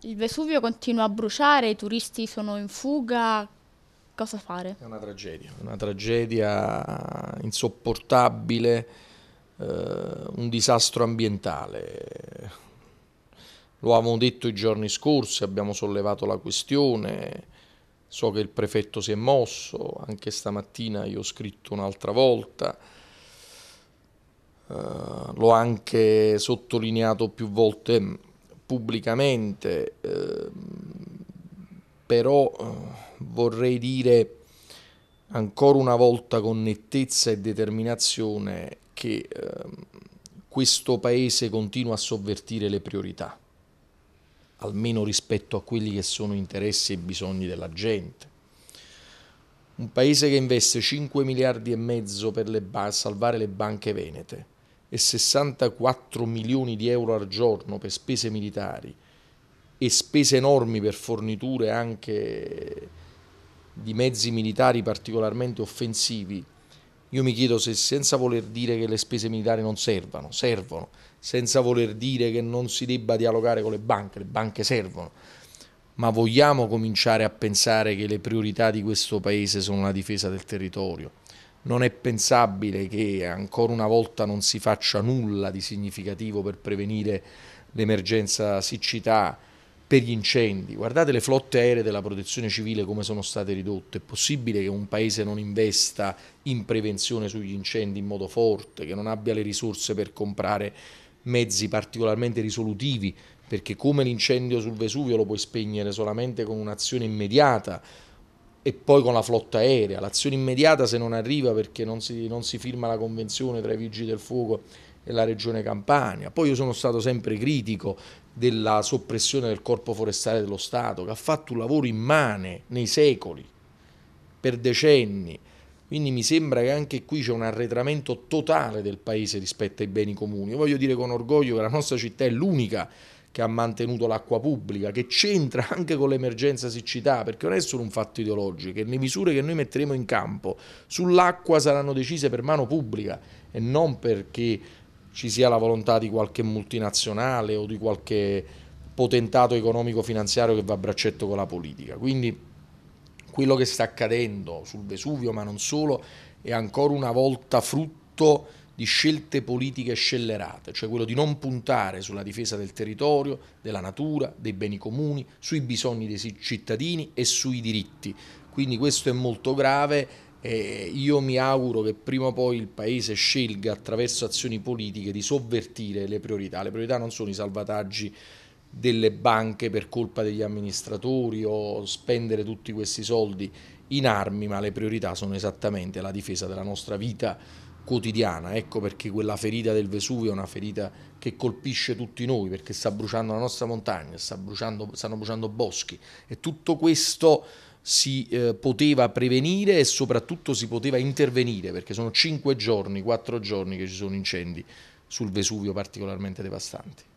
il Vesuvio continua a bruciare, i turisti sono in fuga, cosa fare? È una tragedia, una tragedia insopportabile, eh, un disastro ambientale. Lo avevamo detto i giorni scorsi, abbiamo sollevato la questione, so che il prefetto si è mosso, anche stamattina io ho scritto un'altra volta, eh, l'ho anche sottolineato più volte pubblicamente, ehm, eh, però vorrei dire ancora una volta con nettezza e determinazione che eh, questo Paese continua a sovvertire le priorità, almeno rispetto a quelli che sono interessi e bisogni della gente. Un Paese che investe 5 miliardi e mezzo per le ba- salvare le banche venete, 64 milioni di euro al giorno per spese militari e spese enormi per forniture anche di mezzi militari particolarmente offensivi, io mi chiedo se senza voler dire che le spese militari non servano, servono, senza voler dire che non si debba dialogare con le banche, le banche servono, ma vogliamo cominciare a pensare che le priorità di questo Paese sono la difesa del territorio, non è pensabile che ancora una volta non si faccia nulla di significativo per prevenire l'emergenza siccità, per gli incendi. Guardate le flotte aeree della protezione civile come sono state ridotte. È possibile che un paese non investa in prevenzione sugli incendi in modo forte, che non abbia le risorse per comprare mezzi particolarmente risolutivi, perché come l'incendio sul Vesuvio lo puoi spegnere solamente con un'azione immediata, e poi con la flotta aerea. L'azione immediata se non arriva perché non si, non si, firma la convenzione tra i vigili del fuoco e la regione Campania. Poi io sono stato sempre critico della soppressione del corpo forestale dello Stato che ha fatto un lavoro immane nei secoli, per decenni. Quindi mi sembra che anche qui c'è un arretramento totale del paese rispetto ai beni comuni. Io voglio dire con orgoglio che la nostra città è l'unica che ha mantenuto l'acqua pubblica, che c'entra anche con l'emergenza siccità, perché non è solo un fatto ideologico, e le misure che noi metteremo in campo sull'acqua saranno decise per mano pubblica e non perché ci sia la volontà di qualche multinazionale o di qualche potentato economico-finanziario che va a braccetto con la politica. Quindi quello che sta accadendo sul Vesuvio, ma non solo, è ancora una volta frutto di scelte politiche scellerate, cioè quello di non puntare sulla difesa del territorio, della natura, dei beni comuni, sui bisogni dei cittadini e sui diritti. Quindi questo è molto grave eh, io mi auguro che prima o poi il Paese scelga attraverso azioni politiche di sovvertire le priorità. Le priorità non sono i salvataggi delle banche per colpa degli amministratori o spendere tutti questi soldi in armi, ma le priorità sono esattamente la difesa della nostra vita quotidiana, ecco perché quella ferita del Vesuvio è una ferita che colpisce tutti noi, perché sta bruciando la nostra montagna, sta bruciando, stanno bruciando boschi e tutto questo si eh, poteva prevenire e soprattutto si poteva intervenire, perché sono cinque giorni, quattro giorni che ci sono incendi sul Vesuvio particolarmente devastanti.